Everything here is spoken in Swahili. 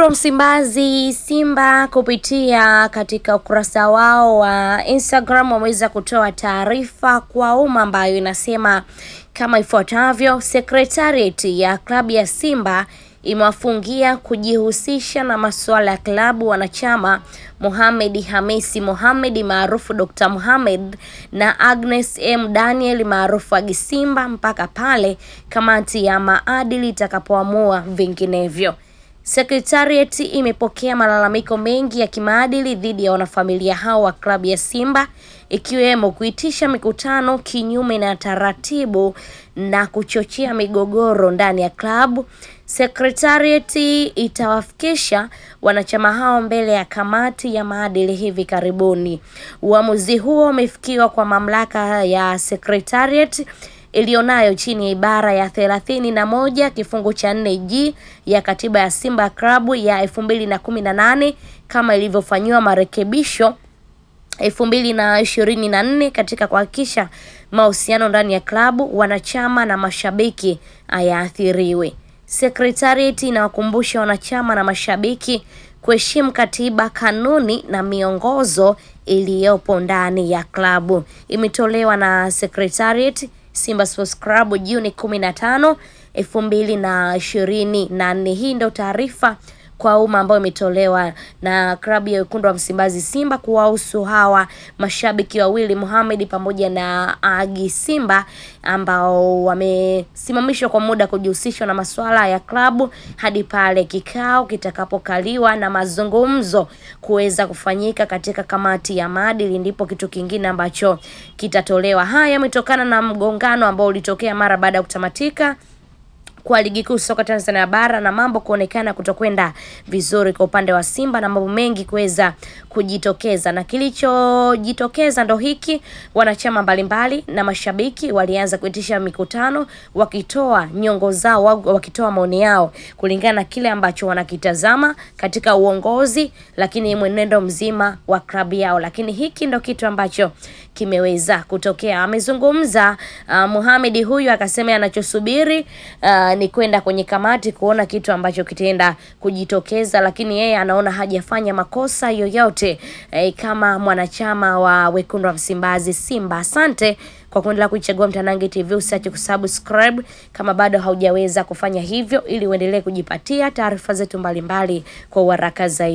Pro Msimbazi Simba kupitia katika ukurasa wao wa Instagram wameweza kutoa taarifa kwa umma ambayo inasema kama ifuatavyo: Sekretarieti ya klabu ya Simba imewafungia kujihusisha na masuala ya klabu wanachama Mohamed Hamisi Mohamed maarufu Dr. Mohamed na Agnes M Daniel maarufu Agisimba mpaka pale kamati ya maadili itakapoamua vinginevyo. Sekretarieti imepokea malalamiko mengi ya kimaadili dhidi ya wanafamilia hao wa klabu ya Simba ikiwemo kuitisha mikutano kinyume na taratibu na kuchochea migogoro ndani ya klabu. Sekretarieti itawafikisha wanachama hao mbele ya kamati ya maadili hivi karibuni. Uamuzi huo umefikiwa kwa mamlaka ya sekretarieti iliyonayo chini ya ibara ya thelathini na moja kifungu cha nne G ya katiba ya Simba Club ya elfu mbili na kumi na nane kama ilivyofanyiwa marekebisho elfu mbili na ishirini na nne katika kuhakikisha mahusiano ndani ya klabu, wanachama na mashabiki hayaathiriwi. Sekretarieti inawakumbusha wanachama na mashabiki kuheshimu katiba, kanuni na miongozo iliyopo ndani ya klabu. Imetolewa na sekretarieti Simba Sports Club Juni 15, 2024. Hii ndio taarifa kwa umma ambayo imetolewa na klabu ya wekundu wa Msimbazi Simba kuwahusu hawa mashabiki wawili Mohamed pamoja na Agi Simba ambao wamesimamishwa kwa muda kujihusishwa na masuala ya klabu hadi pale kikao kitakapokaliwa na mazungumzo kuweza kufanyika katika kamati ya maadili, ndipo kitu kingine ambacho kitatolewa. Haya yametokana na mgongano ambao ulitokea mara baada ya kutamatika kwa ligi kuu soka Tanzania bara na mambo kuonekana kutokwenda vizuri kwa upande wa Simba na mambo mengi kuweza kujitokeza, na kilichojitokeza ndo hiki. Wanachama mbalimbali na mashabiki walianza kuitisha mikutano, wakitoa nyongo zao, wakitoa maoni yao kulingana na kile ambacho wanakitazama katika uongozi, lakini mwenendo mzima wa klabu yao. Lakini hiki ndo kitu ambacho kimeweza kutokea. Amezungumza uh, Mohamed huyu akasema anachosubiri uh, ni kwenda kwenye kamati kuona kitu ambacho kitaenda kujitokeza, lakini yeye anaona hajafanya makosa yoyote eh, kama mwanachama wa wekundu wa Msimbazi Simba. Asante kwa kuendelea kuichagua Mtanange TV. Usiache kusubscribe kama bado haujaweza kufanya hivyo, ili uendelee kujipatia taarifa zetu mbalimbali kwa uharaka zaidi.